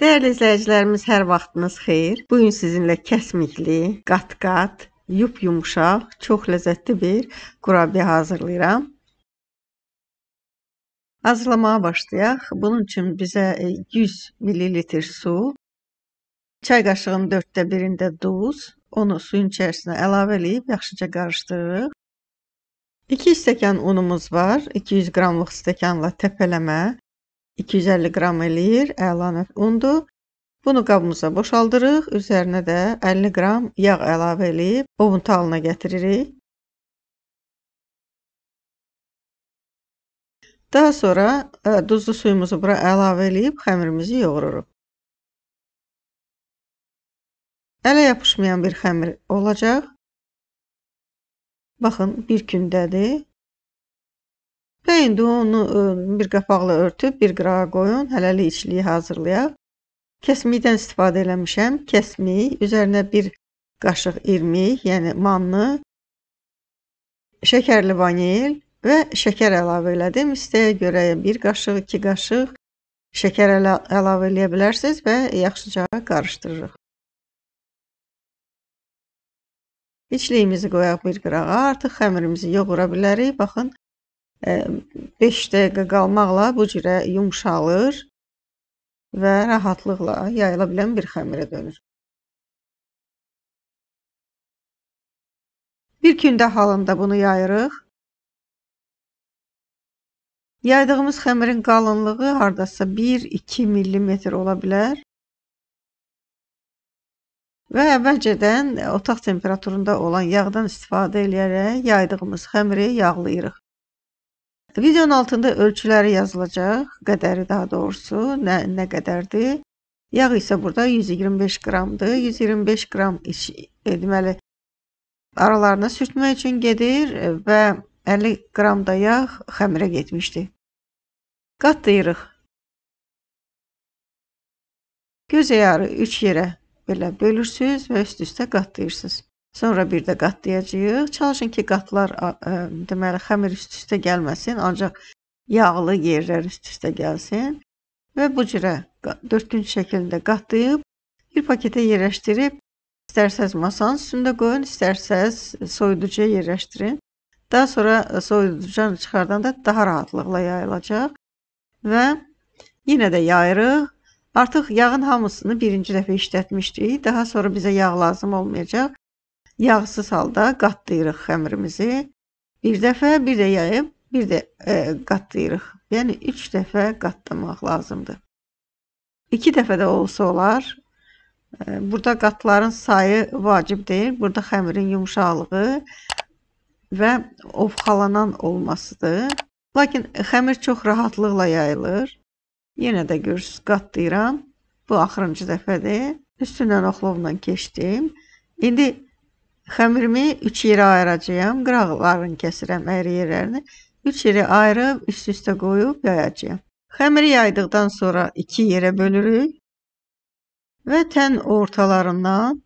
Dəyərli izləyicilərimiz, hər vaxtınız xeyir. Bu gün sizinlə kəsmikli, qat-qat, yumyumuşaq, çox ləzzətli bir qurabiyə hazırlayıram. Hazırlamağa başlayaq. Bunun üçün bizə 100 e, ml su, çay qaşığının 4də 1-də duz, onu suyun içərisinə əlavə eləyib yaxşıca qarışdırırıq. 2 stəkan unumuz var. 200 qramlıq stəkanla təpələmə 250 qram eləyir, əla undur. Bunu qabımıza boşaldırıq, üzərinə də 50 qram yağ əlavə eləyib, ovun talına gətiririk. Daha sonra ə, e, duzlu suyumuzu bura əlavə eləyib xəmirimizi yoğururuq. Ələ yapışmayan bir xəmir olacaq. Baxın, bir gündədir. Və indi onu e, bir qapaqla örtüb bir qırağa qoyun, hələlik içliyi hazırlayaq. Kəsmikdən istifadə eləmişəm. Kəsmik, üzərinə bir qaşıq irmik, yəni manlı, şəkərli vanil və şəkər əlavə elədim. İstəyə görə 1 qaşıq, 2 qaşıq şəkər əla əlavə eləyə bilərsiniz və yaxşıca qarışdırırıq. İçliyimizi qoyaq bir qırağa. Artıq xəmirimizi yoğura bilərik. Baxın, 5 dəqiqə qalmaqla bu cürə yumşalır və rahatlıqla yayıla bilən bir xəmirə dönür. Bir gündə halında bunu yayırıq. Yaydığımız xəmirin qalınlığı hardasa 1-2 mm ola bilər. Və əvvəlcədən otaq temperaturunda olan yağdan istifadə edərək yaydığımız xəmiri yağlayırıq. Videonun altında ölçüləri yazılacaq, qədəri daha doğrusu, nə, nə qədərdir. Yağ isə burada 125 qramdır. 125 qram iç, e, deməli, aralarına sürtmək üçün gedir e, və 50 qram da yağ xəmirə getmişdi. Qatlayırıq. Göz əyarı 3 yerə belə bölürsüz və üst-üstə qatlayırsınız. Sonra bir də qatlayacağıq. Çalışın ki, qatlar ə, deməli xəmir üst-üstə gəlməsin, ancaq yağlı yerlər üst-üstə gəlsin və bu cürə dördkünc şəklində qatlayıb bir paketə yerləşdirib istərsəz masanın üstündə qoyun, istərsəz soyuducuya yerləşdirin. Daha sonra soyuducudan çıxardanda daha rahatlıqla yayılacaq və yenə də yayırıq. Artıq yağın hamısını birinci dəfə işlətmişdik. Daha sonra bizə yağ lazım olmayacaq. Yağsız halda qatlayırıq xəmirimizi. Bir dəfə, bir də yayıb, bir də ə, e, qatlayırıq. Yəni 3 dəfə qatlamaq lazımdır. 2 dəfə də olsa olar. E, burada qatların sayı vacib deyil. Burada xəmirin yumşaqlığı və ovxalanan olmasıdır. Lakin xəmir çox rahatlıqla yayılır. Yenə də görürsüz qatlayıram. Bu axırıncı dəfədir. Üstündən oxlovla keçdim. İndi Xəmirimi üç yerə ayıracağam, qıraqlarını kəsirəm, əri yerlərini. Üç yerə ayırıb üst-üstə qoyub yayacağam. Xəmiri yaydıqdan sonra iki yerə bölürük və tən ortalarından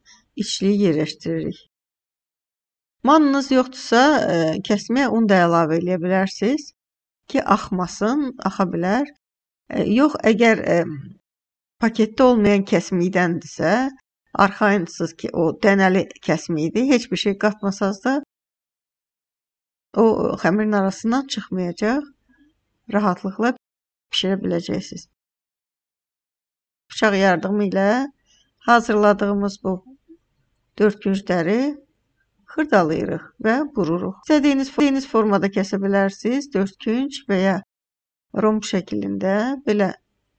içliyi yerləşdiririk. Mannınız yoxdursa, ə, e, kəsməyə un da əlavə eləyə bilərsiniz ki, axmasın, axa bilər. Ə, e, yox, əgər ə, e, paketdə olmayan kəsmikdəndirsə, arxayınsız ki, o dənəli kəsmi idi. Heç bir şey qatmasaz da o xəmirin arasından çıxmayacaq. Rahatlıqla bişirə biləcəksiniz. Bıçaq yardımı ilə hazırladığımız bu dörd küncləri xırdalayırıq və vururuq. İstədiyiniz formada kəsə bilərsiniz. Dörd künc və ya romb şəklində belə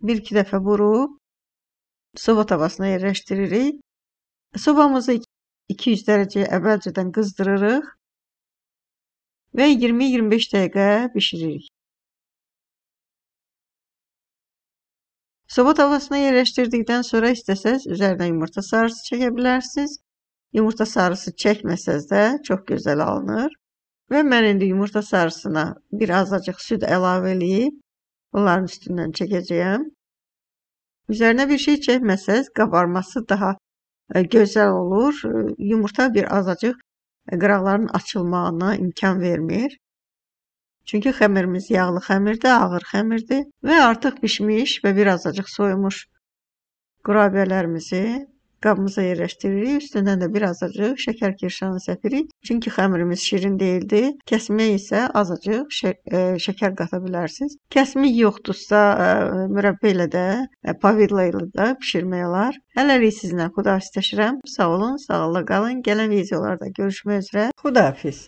bir-iki dəfə vurub soba tavasına yerləşdiririk. Sobamızı 200 dərəcəyə əvvəlcədən qızdırırıq və 20-25 dəqiqə bişiririk. Soba tavasına yerləşdirdikdən sonra istəsəz üzərinə yumurta sarısı çəkə bilərsiniz. Yumurta sarısı çəkməsəz də çox gözəl alınır. Və mən indi yumurta sarısına bir azacıq süd əlavə eləyib bunların üstündən çəkəcəyəm. Üzərinə bir şey çəkməsəz qabarması daha gözəl olur. Yumurta bir azacıq qıraqların açılmağına imkan vermir. Çünki xəmirimiz yağlı xəmirdir, ağır xəmirdir və artıq bişmiş və bir azacıq soyumuş qurabiyelərimizi qabımıza də bir azacıq şəkər kirşanı səpirik. Çünki xəmirimiz şirin deyildi. Kəsmə isə azacıq şə ə, e, şəkər qata bilərsiniz. Kəsmi yoxdursa ə, e, mürəbbə ilə də, ə, e, pavilla ilə də bişirmək olar. Hələlik sizinlə xudahafizləşirəm. Sağ olun, sağlıqla qalın. Gələn videolarda görüşmək üzrə. Xudahafiz.